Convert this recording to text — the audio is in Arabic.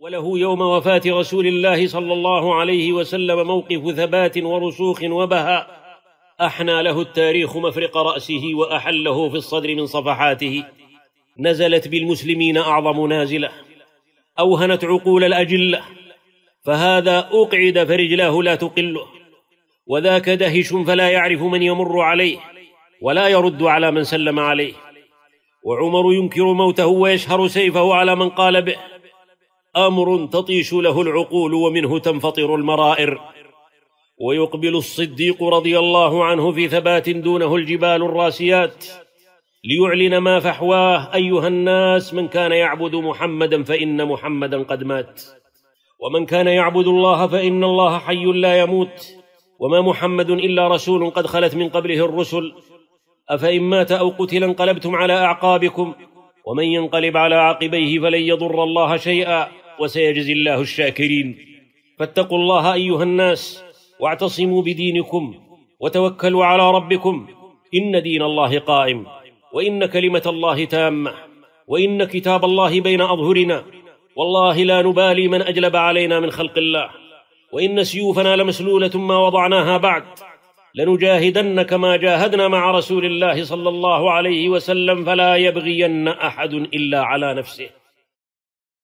وله يوم وفاة رسول الله صلى الله عليه وسلم موقف ثبات ورسوخ وبهاء أحنى له التاريخ مفرق رأسه وأحله في الصدر من صفحاته نزلت بالمسلمين أعظم نازلة أوهنت عقول الأجلة فهذا أقعد فرجلاه لا تقله وذاك دهش فلا يعرف من يمر عليه ولا يرد على من سلم عليه وعمر ينكر موته ويشهر سيفه على من قال به أمر تطيش له العقول ومنه تنفطر المرائر ويقبل الصديق رضي الله عنه في ثبات دونه الجبال الراسيات ليعلن ما فحواه أيها الناس من كان يعبد محمدا فإن محمدا قد مات ومن كان يعبد الله فإن الله حي لا يموت وما محمد إلا رسول قد خلت من قبله الرسل أفإن مات أو قتل انقلبتم على أعقابكم ومن ينقلب على عقبيه فلن يضر الله شيئا وسيجزي الله الشاكرين فاتقوا الله أيها الناس واعتصموا بدينكم وتوكلوا على ربكم إن دين الله قائم وإن كلمة الله تامة وإن كتاب الله بين أظهرنا والله لا نبالي من أجلب علينا من خلق الله وإن سيوفنا لمسلولة ما وضعناها بعد لنجاهدن كما جاهدنا مع رسول الله صلى الله عليه وسلم فلا يبغين أحد إلا على نفسه